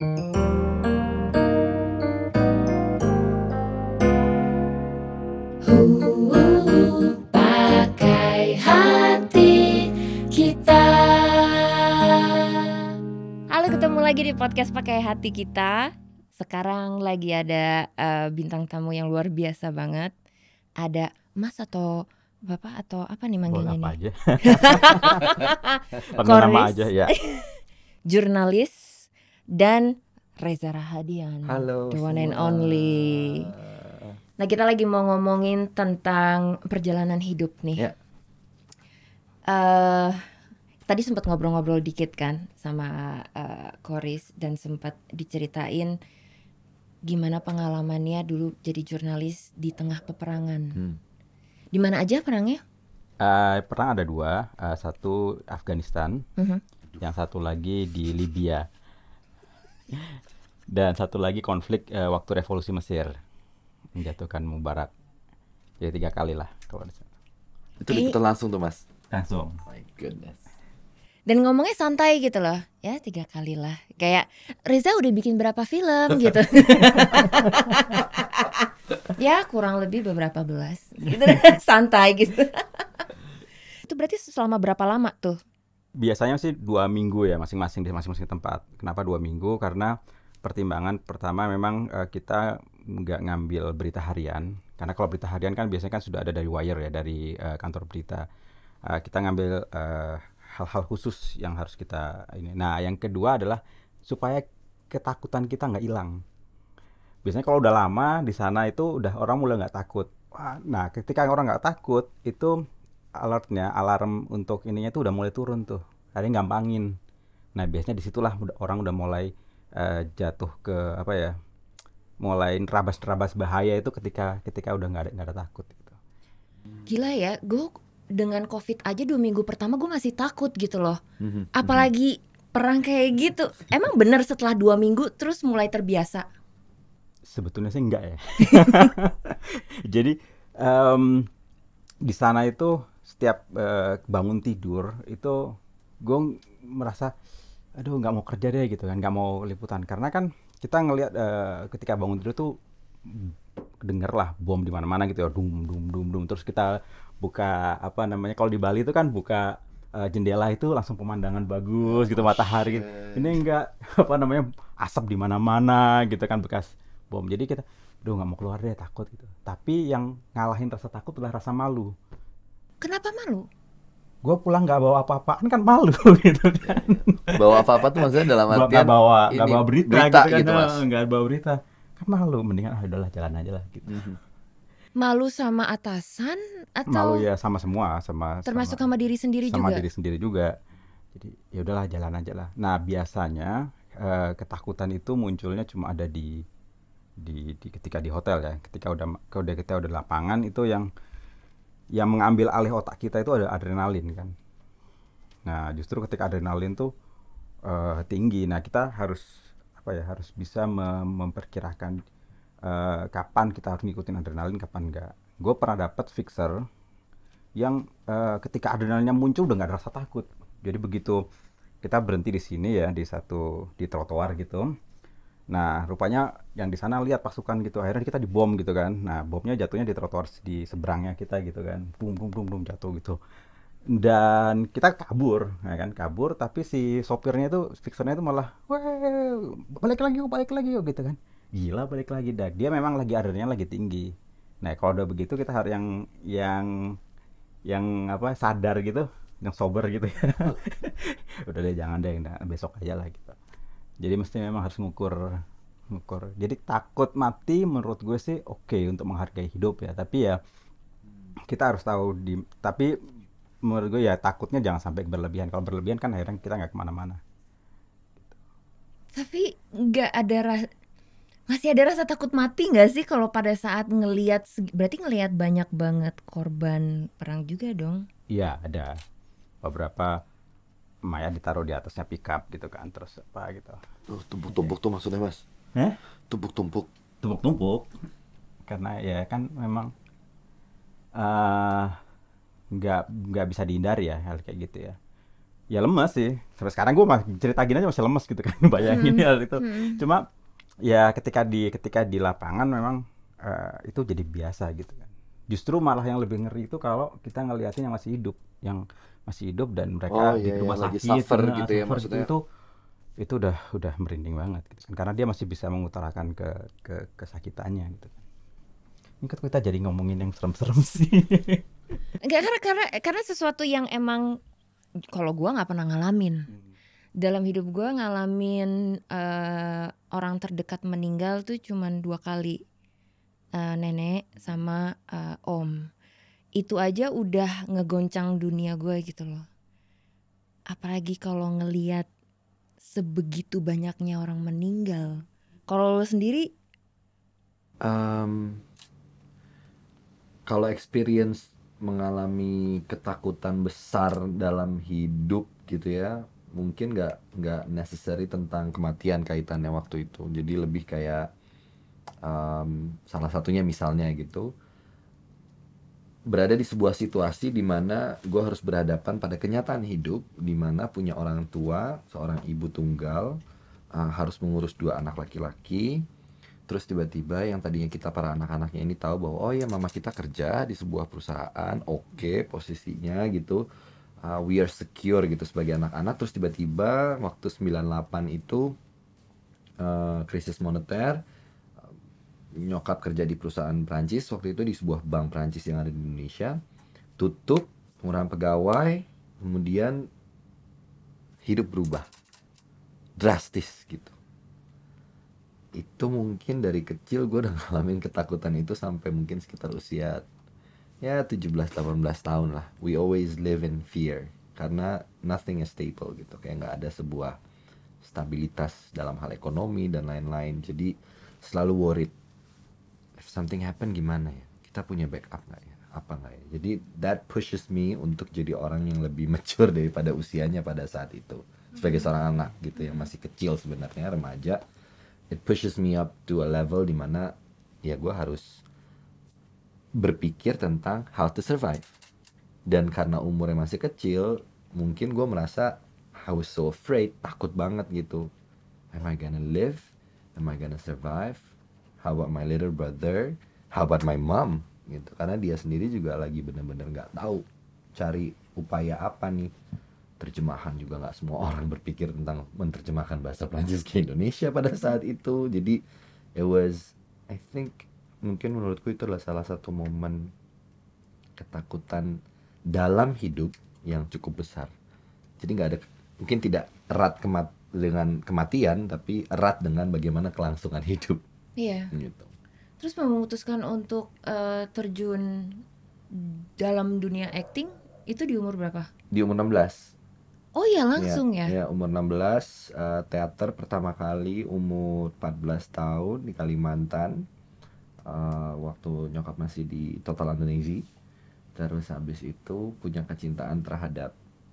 pakai hati kita. Halo, ketemu lagi di podcast Pakai Hati Kita. Sekarang lagi ada uh, bintang tamu yang luar biasa banget. Ada Mas atau Bapak atau apa nih manggilnya nih? aja. aja ya. jurnalis dan Reza Rahadian. Halo. The one semua. and only. Nah, kita lagi mau ngomongin tentang perjalanan hidup nih. Yeah. Ya. Uh, tadi sempat ngobrol-ngobrol dikit kan sama uh, dan sempat diceritain gimana pengalamannya dulu jadi jurnalis di tengah peperangan. Hmm. Di mana aja perangnya? Uh, perang ada dua, uh, satu Afghanistan, uh mm-hmm. -huh. yang satu lagi di Libya. Dan satu lagi konflik uh, waktu revolusi Mesir menjatuhkan Mubarak. Jadi tiga kali lah kalau sana. Itu diputar eh. langsung tuh mas. Langsung. Oh my goodness. Dan ngomongnya santai gitu loh, ya tiga kali lah. Kayak Reza udah bikin berapa film gitu. ya kurang lebih beberapa belas. Gitu, santai gitu. Itu berarti selama berapa lama tuh biasanya sih dua minggu ya masing-masing di masing-masing tempat. Kenapa dua minggu? Karena pertimbangan pertama memang uh, kita nggak ngambil berita harian. Karena kalau berita harian kan biasanya kan sudah ada dari wire ya dari uh, kantor berita. Uh, kita ngambil hal hal-hal khusus yang harus kita ini. Nah, yang kedua adalah supaya ketakutan kita nggak hilang. Biasanya kalau udah lama di sana itu udah orang mulai nggak takut. nah, ketika orang nggak takut itu alertnya alarm untuk ininya tuh udah mulai turun tuh tadi gampangin nah biasanya disitulah orang udah mulai uh, jatuh ke apa ya mulai nerabas-nerabas bahaya itu ketika ketika udah nggak ada gak ada takut gitu gila ya gue dengan covid aja dua minggu pertama gue masih takut gitu loh mhm, mhm. apalagi perang kayak gitu emang bener setelah dua minggu terus mulai terbiasa sebetulnya sih enggak ya jadi um, di sana itu setiap uh, bangun tidur itu gue merasa aduh nggak mau kerja deh gitu kan nggak mau liputan karena kan kita ngelihat uh, ketika bangun tidur tuh denger lah bom di mana-mana gitu ya dum dum dum dum terus kita buka apa namanya kalau di Bali itu kan buka uh, jendela itu langsung pemandangan bagus oh, gitu matahari oh, shit. ini enggak apa namanya asap di mana-mana gitu kan bekas bom jadi kita aduh nggak mau keluar deh takut gitu tapi yang ngalahin rasa takut adalah rasa malu Kenapa malu? Gue pulang gak bawa apa-apaan kan malu gitu kan. Bawa apa-apa tuh maksudnya dalam artian gak bawa gak bawa berita, berita gitu, kan. gitu kan, mas. Eh, gak bawa berita kan malu mendingan ah, udahlah jalan aja lah gitu. Mhm. Malu sama atasan atau malu ya sama semua sama termasuk sama, sama diri sendiri sama juga. Sama diri sendiri juga. Jadi ya udahlah jalan aja lah. Nah biasanya eh, ketakutan itu munculnya cuma ada di di, di ketika di hotel ya ketika udah kalau kita udah lapangan itu yang yang mengambil alih otak kita itu ada adrenalin kan. Nah, justru ketika adrenalin tuh uh, tinggi, nah kita harus apa ya harus bisa mem memperkirakan uh, kapan kita harus ngikutin adrenalin, kapan enggak. Gue pernah dapat fixer yang uh, ketika adrenalinnya muncul udah nggak ada rasa takut. Jadi begitu kita berhenti di sini ya di satu di trotoar gitu, Nah, rupanya yang di sana lihat pasukan gitu. Akhirnya kita dibom gitu kan. Nah, bomnya jatuhnya di trotoar di seberangnya kita gitu kan. Bum bum bum bum jatuh gitu. Dan kita kabur, ya kan? Kabur tapi si sopirnya itu fixernya itu malah, wah balik lagi balik lagi yuk" gitu kan. Gila balik lagi dah. Dia memang lagi adrenalin lagi tinggi. Nah, kalau udah begitu kita harus yang yang yang apa sadar gitu, yang sober gitu ya. udah deh jangan deh, nah, besok aja lah gitu jadi mesti memang harus mengukur, ngukur jadi takut mati menurut gue sih oke okay untuk menghargai hidup ya tapi ya kita harus tahu di tapi menurut gue ya takutnya jangan sampai berlebihan kalau berlebihan kan akhirnya kita nggak kemana-mana tapi nggak ada ras masih ada rasa takut mati nggak sih kalau pada saat ngelihat berarti ngelihat banyak banget korban perang juga dong iya ada beberapa Maya ditaruh di atasnya pickup gitu kan terus apa gitu tumpuk-tumpuk tuh maksudnya mas eh? tumpuk-tumpuk tumpuk-tumpuk karena ya kan memang eh, nggak uh, nggak bisa dihindari ya hal kayak gitu ya ya lemes sih sampai sekarang gue masih cerita gini aja masih lemes gitu kan bayangin hmm. hal itu hmm. cuma ya ketika di ketika di lapangan memang uh, itu jadi biasa gitu kan justru malah yang lebih ngeri itu kalau kita ngeliatin yang masih hidup yang masih hidup dan mereka oh, iya, di rumah iya, sakit suffer nah, gitu ya suffer gitu, maksudnya itu itu udah udah merinding banget gitu kan. karena dia masih bisa mengutarakan ke ke kesakitannya gitu kan. ini kan kita jadi ngomongin yang serem-serem sih enggak karena karena karena sesuatu yang emang kalau gua nggak pernah ngalamin hmm. dalam hidup gua ngalamin uh, orang terdekat meninggal tuh cuman dua kali uh, nenek sama uh, om itu aja udah ngegoncang dunia gue gitu loh apalagi kalau ngeliat sebegitu banyaknya orang meninggal kalau lo sendiri um, kalau experience mengalami ketakutan besar dalam hidup gitu ya mungkin nggak nggak necessary tentang kematian kaitannya waktu itu jadi lebih kayak um, salah satunya misalnya gitu berada di sebuah situasi di mana gue harus berhadapan pada kenyataan hidup di mana punya orang tua seorang ibu tunggal uh, harus mengurus dua anak laki-laki terus tiba-tiba yang tadinya kita para anak-anaknya ini tahu bahwa oh ya mama kita kerja di sebuah perusahaan oke okay, posisinya gitu uh, we are secure gitu sebagai anak-anak terus tiba-tiba waktu 98 itu uh, krisis moneter nyokap kerja di perusahaan Prancis waktu itu di sebuah bank Prancis yang ada di Indonesia tutup pengurangan pegawai kemudian hidup berubah drastis gitu itu mungkin dari kecil gue udah ngalamin ketakutan itu sampai mungkin sekitar usia ya 17-18 tahun lah we always live in fear karena nothing is stable gitu kayak nggak ada sebuah stabilitas dalam hal ekonomi dan lain-lain jadi selalu worried something happen gimana ya kita punya backup nggak ya apa nggak ya jadi that pushes me untuk jadi orang yang lebih mature daripada usianya pada saat itu sebagai hmm. seorang anak gitu yang masih kecil sebenarnya remaja it pushes me up to a level dimana ya gue harus berpikir tentang how to survive dan karena umurnya masih kecil mungkin gue merasa I was so afraid takut banget gitu am I gonna live am I gonna survive how about my little brother how about my mom gitu karena dia sendiri juga lagi bener-bener nggak -bener tahu cari upaya apa nih terjemahan juga nggak semua orang berpikir tentang menerjemahkan bahasa Prancis ke Indonesia pada saat itu jadi it was I think mungkin menurutku itu adalah salah satu momen ketakutan dalam hidup yang cukup besar jadi nggak ada mungkin tidak erat kemat dengan kematian tapi erat dengan bagaimana kelangsungan hidup Iya. Gitu. Terus memutuskan untuk uh, terjun dalam dunia acting itu di umur berapa? Di umur 16. Oh iya langsung iya, ya? Ya, ya umur 16 uh, eh, teater pertama kali umur 14 tahun di Kalimantan uh, waktu nyokap masih di Total Indonesia. Terus habis itu punya kecintaan terhadap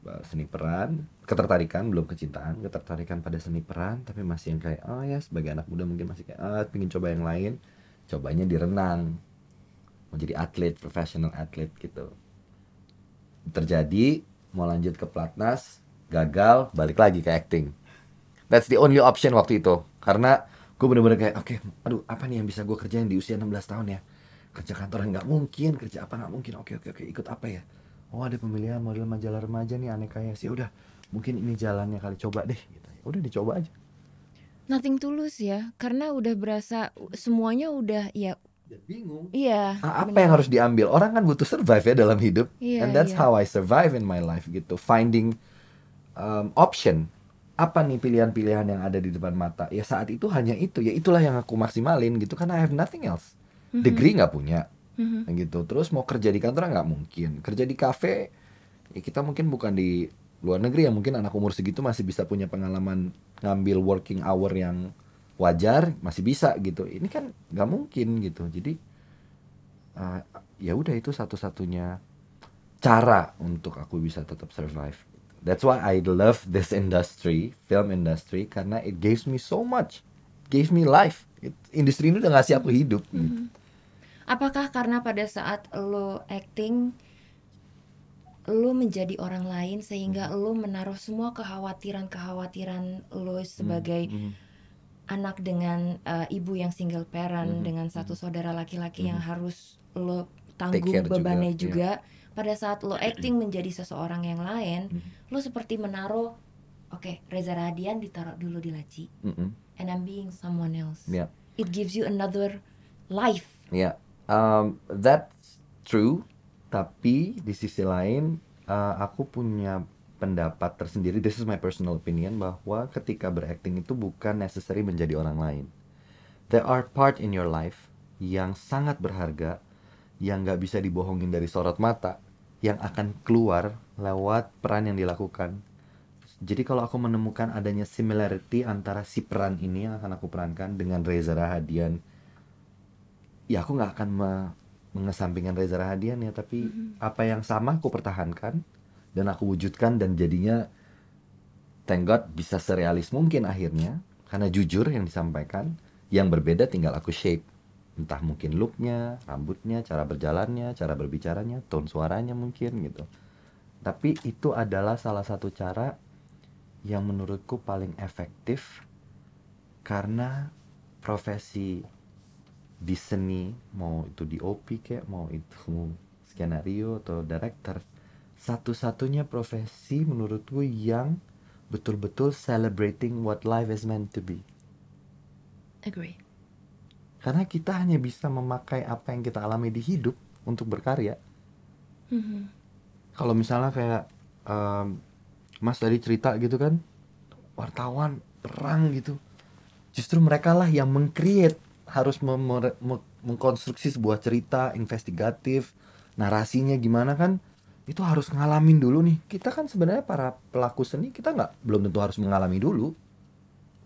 Eh, seni peran, ketertarikan belum kecintaan, ketertarikan pada seni peran, tapi masih yang kayak oh ya sebagai anak muda mungkin masih kayak ah oh, pingin coba yang lain, cobanya di renang, mau jadi atlet, professional atlet gitu. Terjadi, mau lanjut ke pelatnas, gagal, balik lagi ke acting. That's the only option waktu itu, karena gue bener-bener kayak oke, okay, aduh apa nih yang bisa gue kerjain di usia 16 tahun ya? Kerja kantoran nggak mungkin, kerja apa nggak mungkin, oke okay, oke okay, oke okay, ikut apa ya? oh ada pemilihan model majalah remaja nih aneka ya sih udah mungkin ini jalannya kali coba deh gitu ya udah dicoba aja nothing tulus ya karena udah berasa semuanya udah ya bingung iya yeah, apa bener. yang harus diambil orang kan butuh survive ya dalam hidup yeah, and that's yeah. how I survive in my life gitu finding um, option apa nih pilihan-pilihan yang ada di depan mata ya saat itu hanya itu ya itulah yang aku maksimalin gitu karena I have nothing else mm-hmm. degree nggak mm -hmm. punya mm-hmm. Nah, gitu terus mau kerja di kantor nggak mungkin kerja di kafe ya kita mungkin bukan di luar negeri ya mungkin anak umur segitu masih bisa punya pengalaman ngambil working hour yang wajar masih bisa gitu ini kan nggak mungkin gitu jadi uh, ya udah itu satu-satunya cara untuk aku bisa tetap survive that's why I love this industry film industry karena it gives me so much gives me life it, industri ini udah ngasih aku hidup mm -hmm. gitu. Mm-hmm apakah karena pada saat lo acting lo menjadi orang lain sehingga hmm. lo menaruh semua kekhawatiran-kekhawatiran lo hmm, sebagai hmm. -hmm. anak dengan uh, ibu yang single parent -hmm. dengan hmm. satu saudara laki-laki -hmm. yang harus lo tanggung bebannya juga, juga. Yeah. pada saat lo acting menjadi seseorang yang lain -hmm. lo seperti menaruh oke okay, Reza Radian ditaruh dulu di laci -hmm. and I'm being someone else yeah. it gives you another life yeah um, that's true tapi di sisi lain uh, aku punya pendapat tersendiri this is my personal opinion bahwa ketika berakting itu bukan necessary menjadi orang lain there are part in your life yang sangat berharga yang nggak bisa dibohongin dari sorot mata yang akan keluar lewat peran yang dilakukan jadi kalau aku menemukan adanya similarity antara si peran ini yang akan aku perankan dengan Reza Rahadian ya aku nggak akan me mengesampingkan Reza Rahadian ya tapi mm -hmm. apa yang sama aku pertahankan dan aku wujudkan dan jadinya thank God bisa serialis mungkin akhirnya karena jujur yang disampaikan yang berbeda tinggal aku shape entah mungkin looknya rambutnya cara berjalannya cara berbicaranya tone suaranya mungkin gitu tapi itu adalah salah satu cara yang menurutku paling efektif karena profesi di seni mau itu di OP kayak mau itu skenario atau director satu-satunya profesi menurut gue yang betul-betul celebrating what life is meant to be. Agree. Karena kita hanya bisa memakai apa yang kita alami di hidup untuk berkarya. Mm-hmm. Kalau misalnya kayak um, Mas tadi cerita gitu kan wartawan perang gitu, justru mereka lah yang mengcreate harus mengkonstruksi sebuah cerita investigatif, narasinya gimana kan? Itu harus ngalamin dulu nih. Kita kan sebenarnya para pelaku seni kita nggak belum tentu harus mengalami dulu.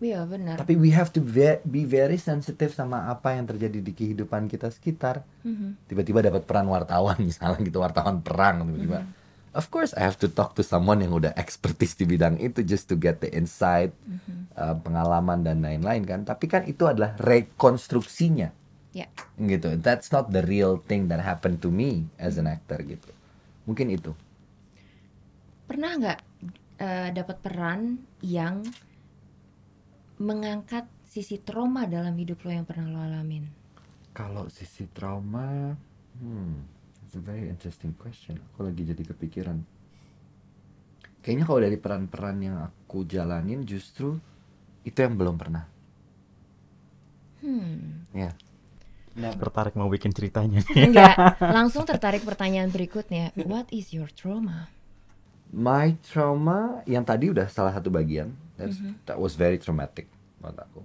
Iya benar. Tapi we have to be, be very sensitive sama apa yang terjadi di kehidupan kita sekitar. Mm-hmm. Tiba-tiba mm -hmm. dapat peran wartawan misalnya gitu wartawan perang tiba-tiba. Mm -hmm of course I have to talk to someone yang udah expertise di bidang itu just to get the insight, mm -hmm. uh, pengalaman dan lain-lain kan. Tapi kan itu adalah rekonstruksinya. Yeah. Gitu. That's not the real thing that happened to me as an actor gitu. Mungkin itu. Pernah nggak uh, dapat peran yang mengangkat sisi trauma dalam hidup lo yang pernah lo alamin? Kalau sisi trauma, hmm It's a very interesting question. Aku lagi jadi kepikiran. Kayaknya kalau dari peran-peran yang aku jalanin justru itu yang belum pernah. Hmm. Ya. Nah, tertarik mau bikin ceritanya. Enggak, langsung tertarik pertanyaan berikutnya. What is your trauma? My trauma yang tadi udah salah satu bagian. That's, mm -hmm. That was very traumatic buat aku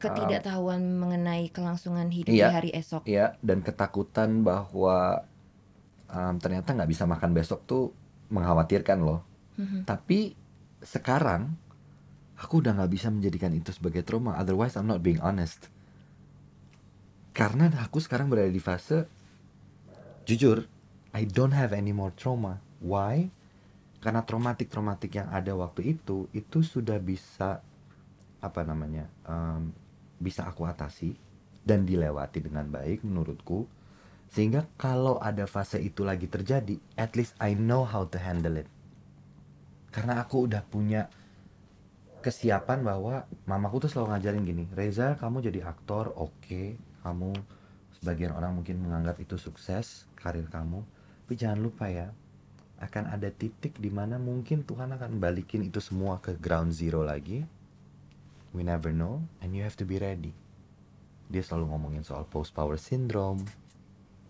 ketidaktahuan um, mengenai kelangsungan hidup iya, di hari esok iya dan ketakutan bahwa um, ternyata nggak bisa makan besok tuh mengkhawatirkan loh mm-hmm. tapi sekarang aku udah nggak bisa menjadikan itu sebagai trauma otherwise I'm not being honest karena aku sekarang berada di fase jujur I don't have any more trauma why karena traumatik-traumatik yang ada waktu itu itu sudah bisa apa namanya um, bisa aku atasi dan dilewati dengan baik menurutku sehingga kalau ada fase itu lagi terjadi at least I know how to handle it karena aku udah punya kesiapan bahwa mamaku tuh selalu ngajarin gini Reza kamu jadi aktor oke okay. kamu sebagian orang mungkin menganggap itu sukses karir kamu tapi jangan lupa ya akan ada titik di mana mungkin Tuhan akan balikin itu semua ke ground zero lagi we never know and you have to be ready dia selalu ngomongin soal post power syndrome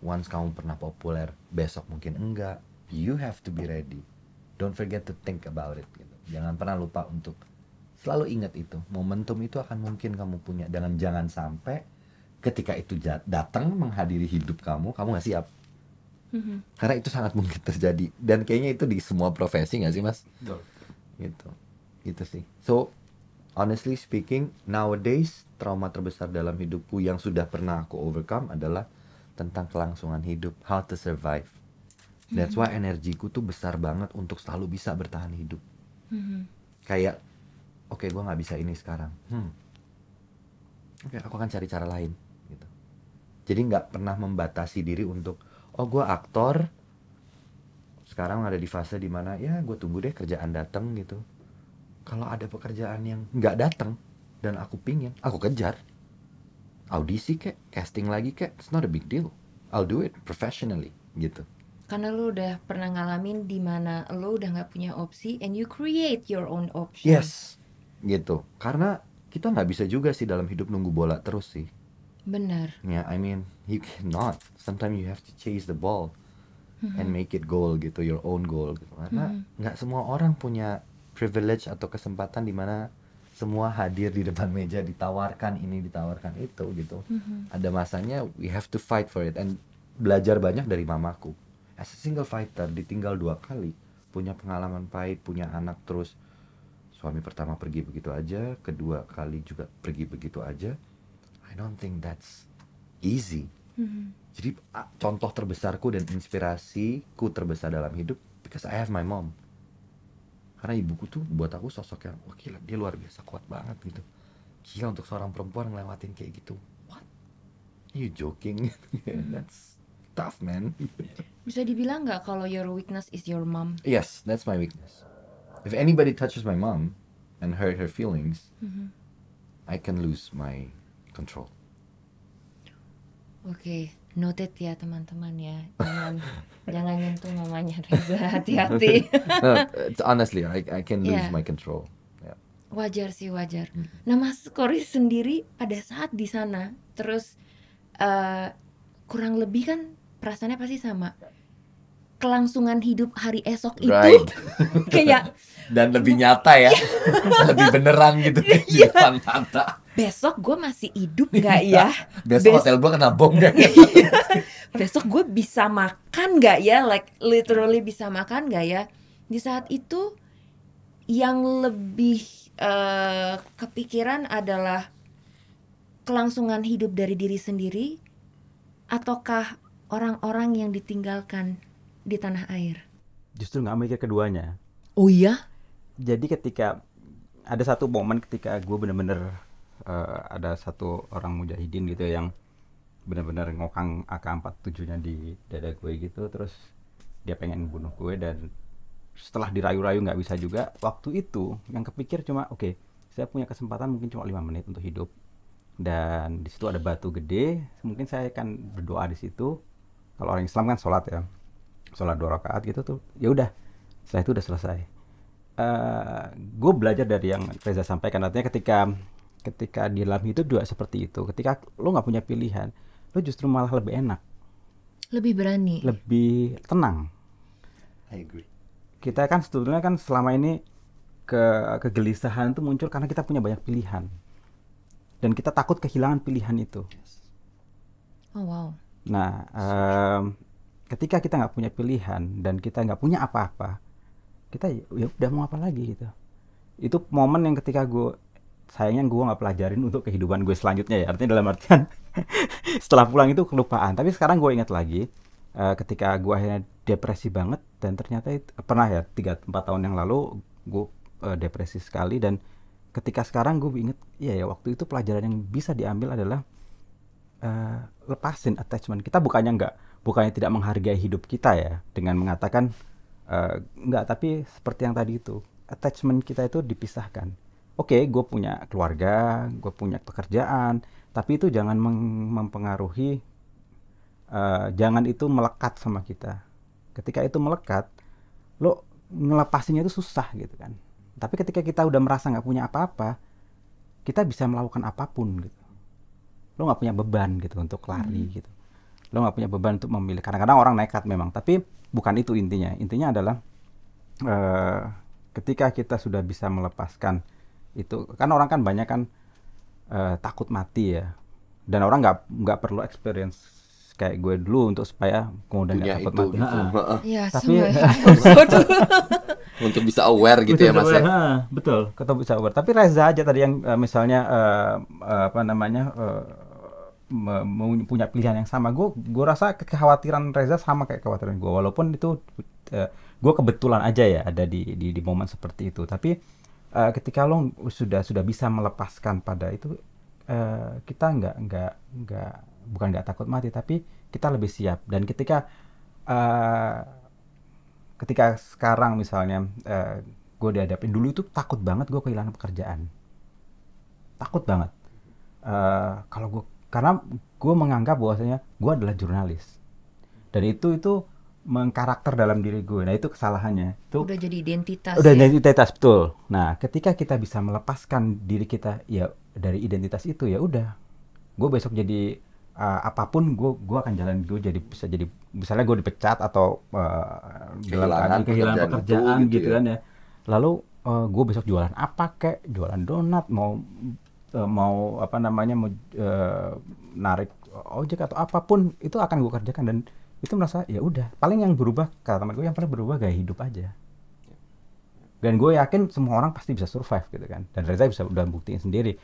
once kamu pernah populer besok mungkin enggak you have to be ready don't forget to think about it gitu. jangan pernah lupa untuk selalu ingat itu momentum itu akan mungkin kamu punya Dan jangan sampai ketika itu datang menghadiri hidup kamu kamu gak siap mm-hmm. karena itu sangat mungkin terjadi dan kayaknya itu di semua profesi nggak sih mas Betul. gitu itu sih so honestly speaking, nowadays trauma terbesar dalam hidupku yang sudah pernah aku overcome adalah tentang kelangsungan hidup, how to survive. That's why mm-hmm. energiku tuh besar banget untuk selalu bisa bertahan hidup. Mm-hmm. Kayak, oke okay, gue nggak bisa ini sekarang. Hmm. Oke, okay, aku akan cari cara lain. Gitu. Jadi nggak pernah membatasi diri untuk, oh gue aktor. Sekarang ada di fase dimana ya gue tunggu deh kerjaan datang gitu kalau ada pekerjaan yang nggak datang dan aku pingin, aku kejar. Audisi kek, casting lagi kek, it's not a big deal. I'll do it professionally gitu. Karena lu udah pernah ngalamin di mana lu udah nggak punya opsi and you create your own option. Yes, gitu. Karena kita nggak bisa juga sih dalam hidup nunggu bola terus sih. Benar. Ya, yeah, I mean, you cannot. Sometimes you have to chase the ball mm-hmm. and make it goal gitu, your own goal. Gitu. Karena mm-hmm. nggak mm -hmm. semua orang punya privilege atau kesempatan di mana semua hadir di depan meja ditawarkan ini ditawarkan itu gitu mm-hmm. ada masanya we have to fight for it and belajar banyak dari mamaku as a single fighter ditinggal dua kali punya pengalaman pahit punya anak terus suami pertama pergi begitu aja kedua kali juga pergi begitu aja I don't think that's easy mm-hmm. jadi contoh terbesarku dan inspirasiku terbesar dalam hidup because I have my mom karena ibuku tuh buat aku sosok yang wah gila dia luar biasa kuat banget gitu gila untuk seorang perempuan ngelewatin kayak gitu what you joking that's tough man bisa dibilang nggak kalau your weakness is your mom yes that's my weakness if anybody touches my mom and hurt her feelings mm -hmm. I can lose my control oke okay noted ya teman-teman ya jangan jangan nyentuh mamanya Reza hati-hati no, honestly I I can lose yeah. my control yeah. wajar sih wajar mm-hmm. nah Mas Kori sendiri pada saat di sana terus uh, kurang lebih kan perasaannya pasti sama kelangsungan hidup hari esok itu right. kayak dan lebih nyata ya lebih beneran gitu iya. di depan mata besok gue masih hidup nggak ya? besok Bes hotel gue kena bom gak? Iya. besok gue bisa makan nggak ya? Like literally bisa makan nggak ya? Di saat itu yang lebih uh, kepikiran adalah kelangsungan hidup dari diri sendiri ataukah orang-orang yang ditinggalkan di tanah air? Justru nggak mikir keduanya. Oh iya? Jadi ketika ada satu momen ketika gue bener-bener uh, ada satu orang mujahidin gitu yang benar-benar ngokang AK47 nya di dada gue gitu terus dia pengen bunuh gue dan setelah dirayu-rayu nggak bisa juga waktu itu yang kepikir cuma oke okay, saya punya kesempatan mungkin cuma lima menit untuk hidup dan di situ ada batu gede mungkin saya akan berdoa di situ kalau orang Islam kan sholat ya sholat dua rakaat gitu tuh ya udah setelah itu udah selesai uh, gue belajar dari yang Reza sampaikan artinya ketika ketika di dalam hidup juga seperti itu ketika lo nggak punya pilihan lo justru malah lebih enak lebih berani lebih tenang I agree kita kan sebetulnya kan selama ini ke kegelisahan itu muncul karena kita punya banyak pilihan dan kita takut kehilangan pilihan itu oh wow nah um, ketika kita nggak punya pilihan dan kita nggak punya apa-apa kita ya udah mau apa lagi gitu itu momen yang ketika gue sayangnya gue nggak pelajarin untuk kehidupan gue selanjutnya ya artinya dalam artian setelah pulang itu kelupaan tapi sekarang gue ingat lagi uh, ketika gue akhirnya depresi banget dan ternyata itu, pernah ya tiga empat tahun yang lalu gue uh, depresi sekali dan ketika sekarang gue inget ya ya waktu itu pelajaran yang bisa diambil adalah uh, lepasin attachment kita bukannya nggak bukannya tidak menghargai hidup kita ya dengan mengatakan uh, nggak tapi seperti yang tadi itu attachment kita itu dipisahkan oke okay, gue punya keluarga gue punya pekerjaan tapi itu jangan mempengaruhi uh, jangan itu melekat sama kita ketika itu melekat lo ngelepasinya itu susah gitu kan tapi ketika kita udah merasa nggak punya apa-apa kita bisa melakukan apapun gitu lo nggak punya beban gitu untuk lari hmm. gitu lo nggak punya beban untuk memilih kadang-kadang orang nekat memang tapi bukan itu intinya intinya adalah uh, ketika kita sudah bisa melepaskan itu kan orang kan banyak kan uh, takut mati ya dan orang nggak nggak perlu experience kayak gue dulu untuk supaya kemudian nggak ya, takut itu, mati. itu. Nah, iya, ya, tapi untuk bisa aware gitu betul, ya mas ya. betul, ketemu bisa aware. Tapi Reza aja tadi yang uh, misalnya uh, apa namanya uh, punya pilihan yang sama, gue gue rasa kekhawatiran Reza sama kayak kekhawatiran gue. Walaupun itu uh, gue kebetulan aja ya ada di di, di momen seperti itu. Tapi Eh, ketika lo sudah sudah bisa melepaskan pada itu uh, kita nggak nggak nggak bukan nggak takut mati tapi kita lebih siap dan ketika uh, ketika sekarang misalnya uh, gue dihadapin dulu itu takut banget gue kehilangan pekerjaan takut banget uh, kalau gue karena gue menganggap bahwasanya gue adalah jurnalis dan itu itu mengkarakter dalam diri gue. Nah, itu kesalahannya. Itu udah jadi identitas. Udah ya? identitas betul. Nah, ketika kita bisa melepaskan diri kita ya dari identitas itu ya udah. Gue besok jadi uh, apapun gue gue akan jalan gue jadi bisa jadi misalnya gue dipecat atau uh, kehilangan, kehilangan pekerjaan, pekerjaan gitu, gitu ya. kan ya. Lalu uh, gue besok jualan apa kek? Jualan donat mau uh, mau apa namanya mau uh, narik ojek atau apapun itu akan gue kerjakan dan itu merasa ya udah paling yang berubah kata teman gue yang paling berubah gaya hidup aja dan gue yakin semua orang pasti bisa survive gitu kan dan Reza bisa udah buktiin sendiri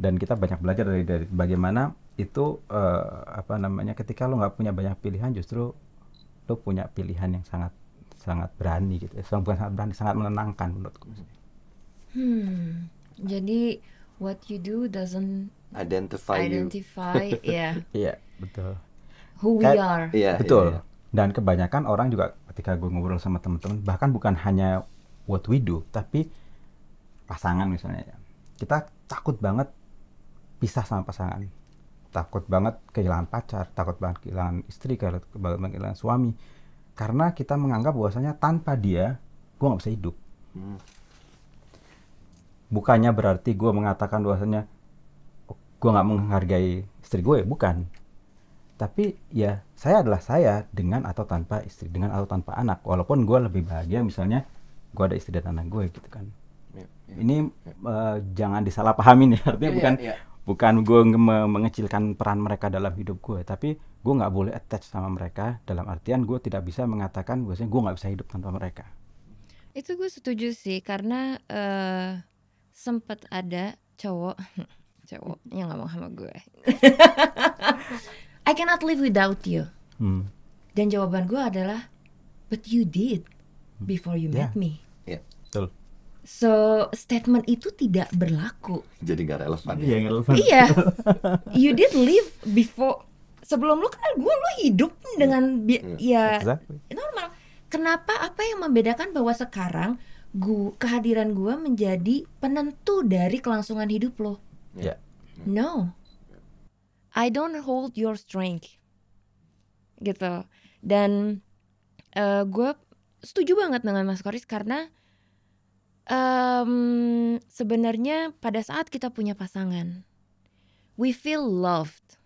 dan kita banyak belajar dari, dari bagaimana itu uh, apa namanya ketika lo nggak punya banyak pilihan justru lo punya pilihan yang sangat sangat berani gitu ya bukan sangat berani sangat menenangkan menurutku hmm jadi what you do doesn't identify identify ya yeah. iya yeah, betul who we are. Iya, iya Betul. Iya, iya. Dan kebanyakan orang juga ketika gue ngobrol sama teman-teman bahkan bukan hanya what we do tapi pasangan misalnya ya. Kita takut banget pisah sama pasangan. Takut banget kehilangan pacar, takut banget kehilangan istri, takut banget kehilangan suami. Karena kita menganggap bahwasanya tanpa dia gue nggak bisa hidup. Hmm. Bukannya berarti gue mengatakan bahwasanya oh, gue nggak menghargai istri gue, bukan tapi ya saya adalah saya dengan atau tanpa istri dengan atau tanpa anak walaupun gue lebih bahagia misalnya gue ada istri dan anak gue gitu kan ya, ya, ini eh, ya. Uh, jangan disalahpahami nih artinya iya, bukan iya, iya. bukan gue mengecilkan peran mereka dalam hidup gue tapi gue nggak boleh attach sama mereka dalam artian gue tidak bisa mengatakan biasanya gue nggak bisa hidup tanpa mereka itu gue setuju sih karena uh, eh, sempat ada cowok cowok yang ngomong sama gue I cannot live without you. Hmm. Dan jawaban gue adalah, but you did hmm. before you yeah. met me. Yeah. So statement itu tidak berlaku. Jadi nggak relevan. Iya, ya. relevan. Iya. You did live before sebelum lu kenal gue lu hidup iya. dengan yeah. ya exactly. normal. Kenapa apa yang membedakan bahwa sekarang gua, kehadiran gue menjadi penentu dari kelangsungan hidup lo? Yeah. Hmm. No. I don't hold your strength gitu dan uh, eh, gue setuju banget dengan Mas Koris karena um, sebenarnya pada saat kita punya pasangan we feel loved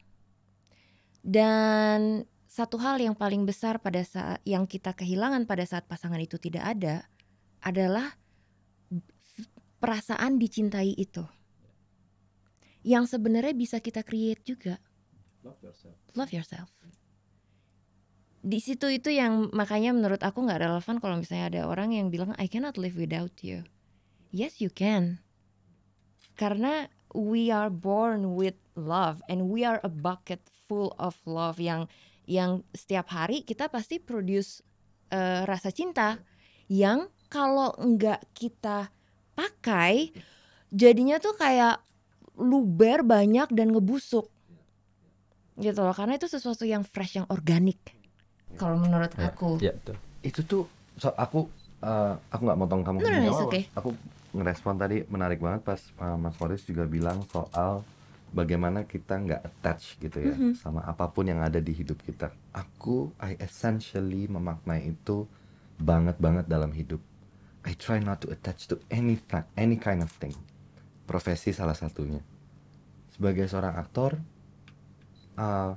dan satu hal yang paling besar pada saat yang kita kehilangan pada saat pasangan itu tidak ada adalah perasaan dicintai itu yang sebenarnya bisa kita create juga. Love yourself. Love yourself. Di situ itu yang makanya menurut aku nggak relevan kalau misalnya ada orang yang bilang I cannot live without you. Yes you can. Karena we are born with love and we are a bucket full of love yang yang setiap hari kita pasti produce uh, rasa cinta yang kalau nggak kita pakai jadinya tuh kayak luber banyak dan ngebusuk gitu loh karena itu sesuatu yang fresh yang organik kalau menurut ya, aku ya, itu tuh so, aku uh, aku nggak motong kamu no, no, no, okay. aku ngerespon tadi menarik banget pas uh, Mas Faris juga bilang soal bagaimana kita nggak attach gitu ya mm -hmm. sama apapun yang ada di hidup kita. Aku I essentially memaknai itu banget banget dalam hidup. I try not to attach to any any kind of thing profesi salah satunya. Sebagai seorang aktor, uh,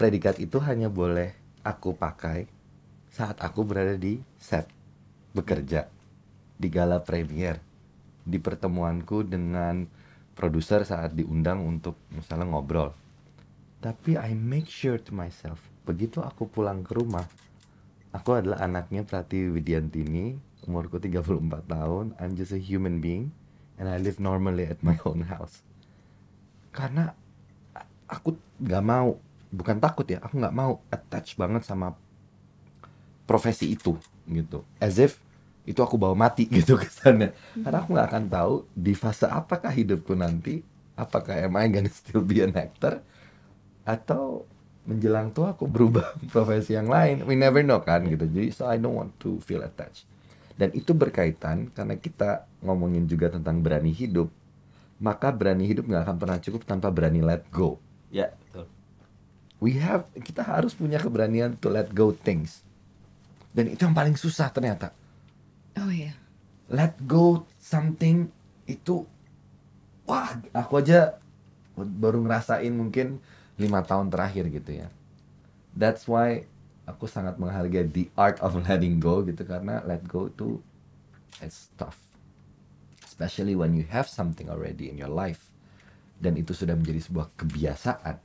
predikat itu hanya boleh aku pakai saat aku berada di set bekerja di gala premier di pertemuanku dengan produser saat diundang untuk misalnya ngobrol tapi I make sure to myself begitu aku pulang ke rumah aku adalah anaknya Prati Widiantini umurku 34 tahun I'm just a human being and I live normally at my own house karena aku nggak mau bukan takut ya aku nggak mau attach banget sama profesi itu gitu as if itu aku bawa mati gitu kesannya karena aku nggak akan tahu di fase apakah hidupku nanti apakah am I gonna still be an actor atau menjelang tua aku berubah profesi yang lain we never know kan gitu jadi so I don't want to feel attached dan itu berkaitan karena kita ngomongin juga tentang berani hidup, maka berani hidup nggak akan pernah cukup tanpa berani let go. Ya, betul. We have kita harus punya keberanian to let go things. Dan itu yang paling susah ternyata. Oh iya. Yeah. Let go something itu wah, aku aja baru ngerasain mungkin lima tahun terakhir gitu ya. That's why aku sangat menghargai the art of letting go gitu karena let go itu it's tough especially when you have something already in your life dan itu sudah menjadi sebuah kebiasaan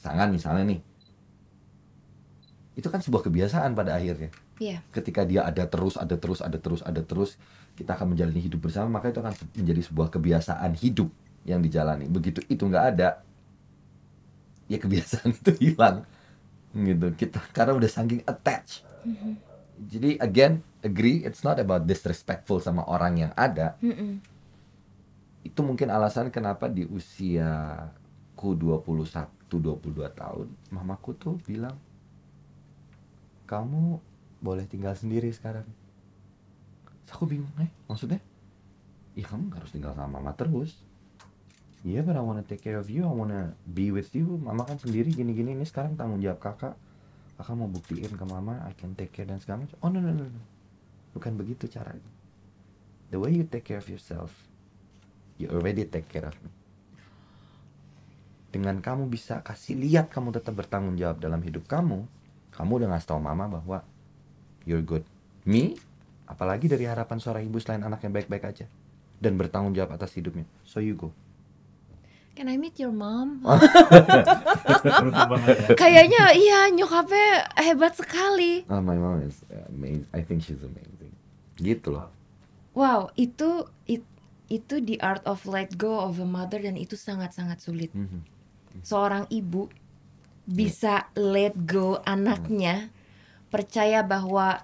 pasangan misalnya nih itu kan sebuah kebiasaan pada akhirnya yeah. ketika dia ada terus ada terus ada terus ada terus kita akan menjalani hidup bersama maka itu akan menjadi sebuah kebiasaan hidup yang dijalani begitu itu nggak ada ya kebiasaan itu hilang gitu kita karena udah saking attach mm -hmm. jadi again agree it's not about disrespectful sama orang yang ada mm hmm itu mungkin alasan kenapa di usia ku dua puluh satu dua puluh dua tahun mamaku tuh bilang kamu boleh tinggal sendiri sekarang aku bingung eh maksudnya ya kamu harus tinggal sama mama terus yeah but I wanna take care of you I wanna be with you mama kan sendiri gini-gini ini sekarang tanggung jawab kakak kakak mau buktiin ke mama I can take care dan segala macam oh no no no, no. bukan begitu caranya the way you take care of yourself you already take care of me dengan kamu bisa kasih lihat kamu tetap bertanggung jawab dalam hidup kamu kamu udah ngasih tau mama bahwa you're good me apalagi dari harapan seorang ibu selain anaknya baik-baik aja dan bertanggung jawab atas hidupnya so you go Can I meet your mom? Oh. Ya. Kayaknya iya nyokapnya hebat sekali. Oh, my mom is amazing. I think she's amazing. Gitu loh. Wow, itu it, itu the art of let go of a mother dan itu sangat-sangat sulit. Mm -hmm. Seorang ibu bisa let go anaknya, percaya bahwa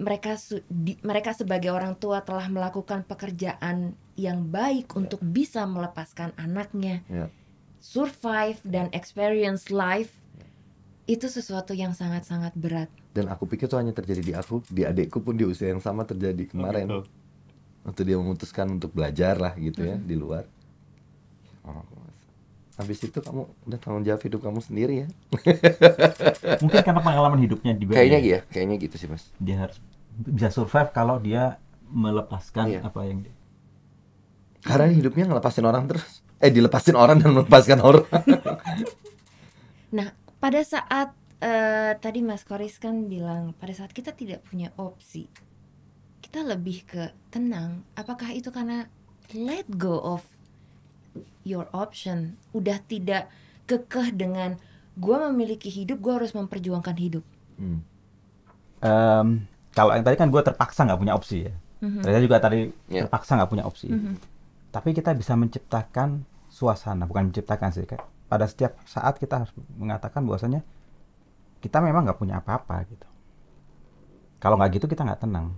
mereka di, mereka sebagai orang tua telah melakukan pekerjaan yang baik yeah. untuk bisa melepaskan anaknya yeah. survive dan experience life itu sesuatu yang sangat sangat berat dan aku pikir itu hanya terjadi di aku di adikku pun di usia yang sama terjadi kemarin waktu dia memutuskan untuk belajar lah gitu ya mm -hmm. di luar oh, habis itu kamu udah tanggung jawab hidup kamu sendiri ya. Mungkin karena pengalaman hidupnya Bali Kayaknya ya, iya, kayaknya gitu sih mas. Dia harus bisa survive kalau dia melepaskan iya. apa yang dia. Karena hidupnya ngelepasin orang terus, eh dilepasin orang dan melepaskan orang. nah, pada saat uh, tadi Mas Koris kan bilang pada saat kita tidak punya opsi, kita lebih ke tenang. Apakah itu karena let go of your option udah tidak kekeh dengan gue memiliki hidup gue harus memperjuangkan hidup hmm. um, kalau yang tadi kan gue terpaksa nggak punya opsi ya mm-hmm. ternyata juga tadi yeah. terpaksa nggak punya opsi mm-hmm. tapi kita bisa menciptakan suasana bukan menciptakan sih kayak pada setiap saat kita harus mengatakan bahwasanya kita memang nggak punya apa-apa gitu kalau nggak gitu kita nggak tenang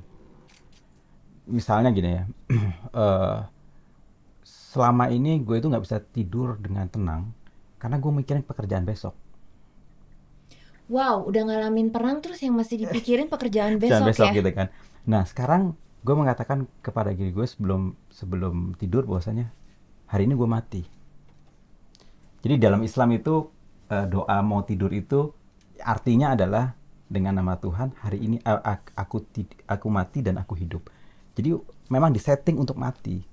misalnya gini ya uh, selama ini gue itu nggak bisa tidur dengan tenang karena gue mikirin pekerjaan besok. Wow, udah ngalamin perang terus yang masih dipikirin pekerjaan besok, pekerjaan besok ya. gitu kan. Nah, sekarang gue mengatakan kepada diri gue sebelum sebelum tidur bahwasanya hari ini gue mati. Jadi dalam Islam itu eh, doa mau tidur itu artinya adalah dengan nama Tuhan hari ini aku aku mati dan aku hidup. Jadi memang disetting untuk mati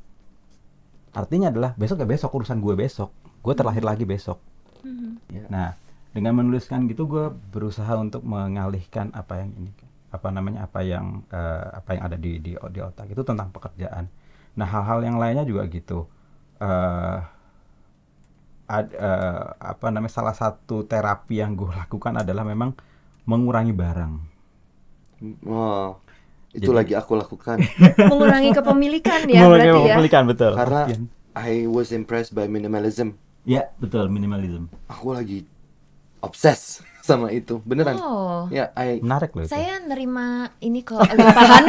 Artinya adalah besok ya besok urusan gue besok. Gue terlahir lagi besok. Mm-hmm. Ya. Nah, dengan menuliskan gitu gue berusaha untuk mengalihkan apa yang ini apa namanya apa yang uh, apa yang ada di, di di otak itu tentang pekerjaan. Nah, hal-hal yang lainnya juga gitu. Uh, ad, uh, apa namanya salah satu terapi yang gue lakukan adalah memang mengurangi barang. Wow. Oh itu Jadi. lagi aku lakukan mengurangi kepemilikan ya mengurangi berarti ya? kepemilikan ya? betul karena iya. I was impressed by minimalism ya betul minimalism aku lagi obses sama itu beneran oh. ya I, menarik loh saya nerima ini kok limpahan